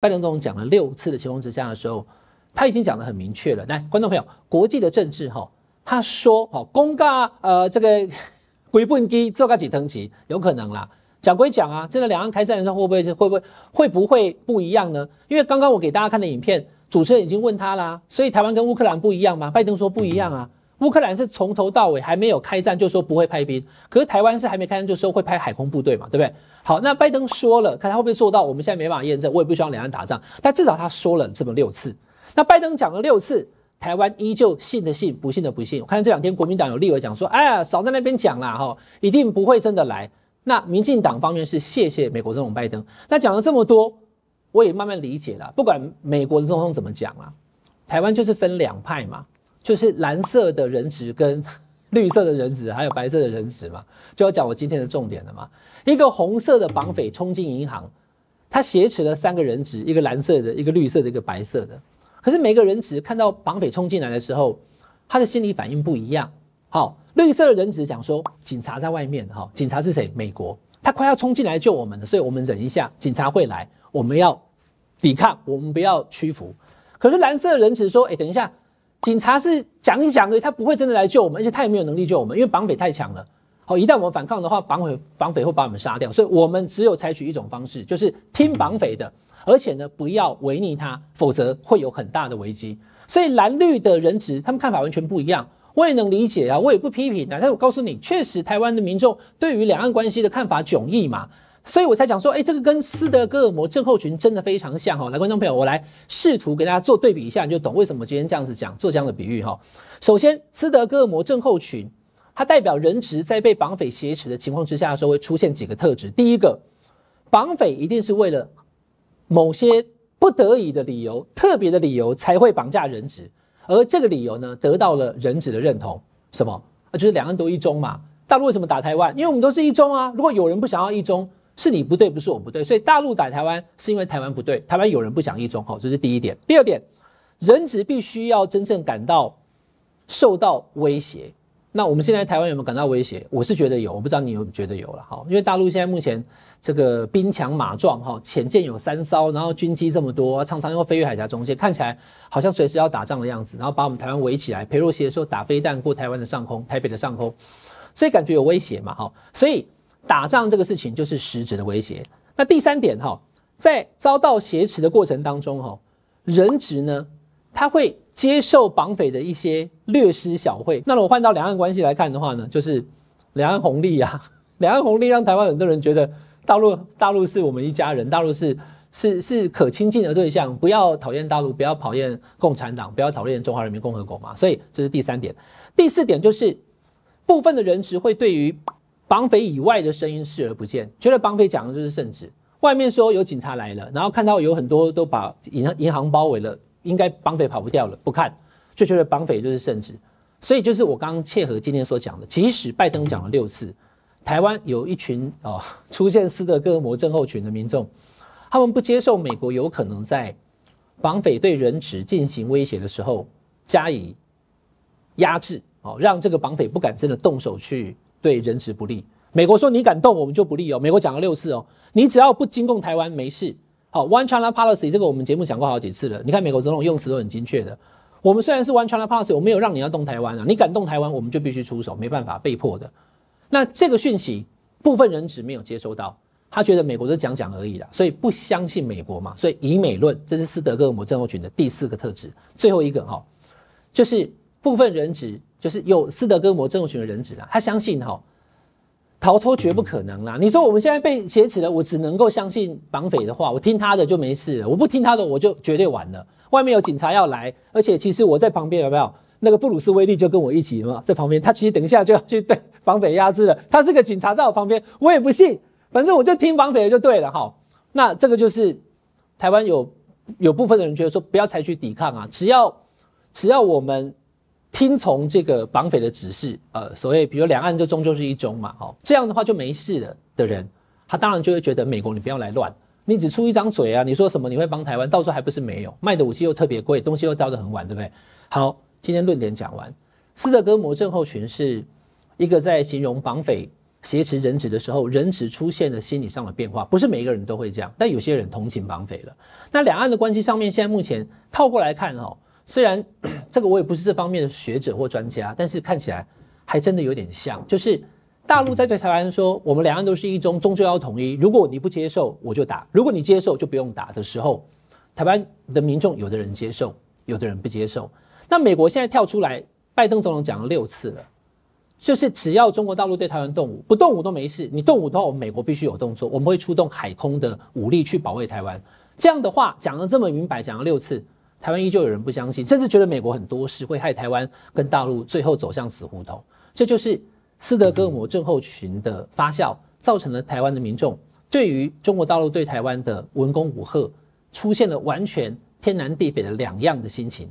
拜登总统讲了六次的情况之下的时候，他已经讲得很明确了。来，观众朋友，国际的政治哈，他说好，公告呃，这个归 不做个几登旗，有可能啦。讲归讲啊，真的两岸开战的时候，会不会会会不会会不会不一样呢？因为刚刚我给大家看的影片，主持人已经问他啦，所以台湾跟乌克兰不一样吗？拜登说不一样啊。乌克兰是从头到尾还没有开战就说不会派兵，可是台湾是还没开战就说会派海空部队嘛，对不对？好，那拜登说了，看他会不会做到，我们现在没办法验证，我也不希望两岸打仗，但至少他说了这么六次。那拜登讲了六次，台湾依旧信的信，不信的不信。我看这两天国民党有立委讲说，哎，呀，少在那边讲啦，哈，一定不会真的来。那民进党方面是谢谢美国总统拜登。那讲了这么多，我也慢慢理解了，不管美国总统怎么讲啊，台湾就是分两派嘛。就是蓝色的人质跟绿色的人质，还有白色的人质嘛，就要讲我今天的重点了嘛。一个红色的绑匪冲进银行，他挟持了三个人质，一个蓝色的，一个绿色的，一个白色的。可是每个人质看到绑匪冲进来的时候，他的心理反应不一样。好，绿色的人质讲说：“警察在外面哈，警察是谁？美国，他快要冲进来救我们了，所以我们忍一下，警察会来，我们要抵抗，我们不要屈服。”可是蓝色的人质说：“哎，等一下。”警察是讲一讲的，他不会真的来救我们，而且他也没有能力救我们，因为绑匪太强了。好，一旦我们反抗的话，绑匪绑匪会把我们杀掉，所以我们只有采取一种方式，就是听绑匪的，而且呢，不要违逆他，否则会有很大的危机。所以蓝绿的人质，他们看法完全不一样，我也能理解啊，我也不批评啊。但我告诉你，确实台湾的民众对于两岸关系的看法迥异嘛。所以我才讲说，哎，这个跟斯德哥尔摩症候群真的非常像哈。来，观众朋友，我来试图给大家做对比一下，你就懂为什么今天这样子讲，做这样的比喻哈。首先，斯德哥尔摩症候群，它代表人质在被绑匪挟持的情况之下，说会出现几个特质。第一个，绑匪一定是为了某些不得已的理由、特别的理由才会绑架人质，而这个理由呢，得到了人质的认同。什么？啊，就是两岸都一中嘛。大陆为什么打台湾？因为我们都是一中啊。如果有人不想要一中，是你不对，不是我不对，所以大陆打台湾是因为台湾不对，台湾有人不讲一中，好，这是第一点。第二点，人质必须要真正感到受到威胁。那我们现在台湾有没有感到威胁？我是觉得有，我不知道你有觉得有了，好，因为大陆现在目前这个兵强马壮，哈，潜舰有三艘，然后军机这么多，常常又飞越海峡中线，看起来好像随时要打仗的样子，然后把我们台湾围起来，陪弱些的时候打飞弹过台湾的上空，台北的上空，所以感觉有威胁嘛，好，所以。打仗这个事情就是实质的威胁。那第三点哈，在遭到挟持的过程当中哈，人质呢，他会接受绑匪的一些略施小惠。那我换到两岸关系来看的话呢，就是两岸红利啊，两岸红利让台湾很多人觉得大陆大陆是我们一家人，大陆是是是可亲近的对象，不要讨厌大陆，不要讨厌共产党，不要讨厌中华人民共和国嘛。所以这是第三点。第四点就是部分的人质会对于。绑匪以外的声音视而不见，觉得绑匪讲的就是圣旨。外面说有警察来了，然后看到有很多都把银银行包围了，应该绑匪跑不掉了。不看就觉得绑匪就是圣旨，所以就是我刚刚切合今天所讲的，即使拜登讲了六次，台湾有一群哦出现斯德哥尔摩症候群的民众，他们不接受美国有可能在绑匪对人质进行威胁的时候加以压制哦，让这个绑匪不敢真的动手去。对人质不利，美国说你敢动，我们就不利哦。美国讲了六次哦，你只要不惊动台湾没事。好，One China Policy 这个我们节目讲过好几次了。你看美国总统用词都很精确的。我们虽然是 One China Policy，我没有让你要动台湾啊，你敢动台湾，我们就必须出手，没办法被迫的。那这个讯息部分人质没有接收到，他觉得美国都讲讲而已啦，所以不相信美国嘛，所以以美论，这是斯德哥尔摩症候群的第四个特质，最后一个哈，就是部分人质。就是有斯德哥摩政府群的人质啦，他相信哈，逃脱绝不可能啦。你说我们现在被挟持了，我只能够相信绑匪的话，我听他的就没事了。我不听他的，我就绝对完了。外面有警察要来，而且其实我在旁边有没有那个布鲁斯威利就跟我一起嘛，在旁边，他其实等一下就要去对绑匪压制了。他是个警察，在我旁边，我也不信，反正我就听绑匪的就对了哈。那这个就是台湾有有部分的人觉得说，不要采取抵抗啊，只要只要我们。听从这个绑匪的指示，呃，所谓比如两岸就终究是一中嘛，哦，这样的话就没事了的人，他当然就会觉得美国你不要来乱，你只出一张嘴啊，你说什么你会帮台湾，到时候还不是没有卖的武器又特别贵，东西又到得很晚，对不对？好，今天论点讲完。斯特哥摩症候群是一个在形容绑匪挟持人质的时候，人质出现了心理上的变化，不是每个人都会这样，但有些人同情绑匪了。那两岸的关系上面，现在目前透过来看，哦。虽然 这个我也不是这方面的学者或专家，但是看起来还真的有点像。就是大陆在对台湾说：“我们两岸都是一中，终究要统一。如果你不接受，我就打；如果你接受，就不用打。”的时候，台湾的民众有的人接受，有的人不接受。那美国现在跳出来，拜登总统讲了六次了，就是只要中国大陆对台湾动武，不动武都没事；你动武的话，我们美国必须有动作，我们会出动海空的武力去保卫台湾。这样的话讲的这么明白，讲了六次。台湾依旧有人不相信，甚至觉得美国很多事会害台湾跟大陆最后走向死胡同。这就是斯德哥尔摩症候群的发酵，造成了台湾的民众对于中国大陆对台湾的文攻武吓，出现了完全天南地北的两样的心情。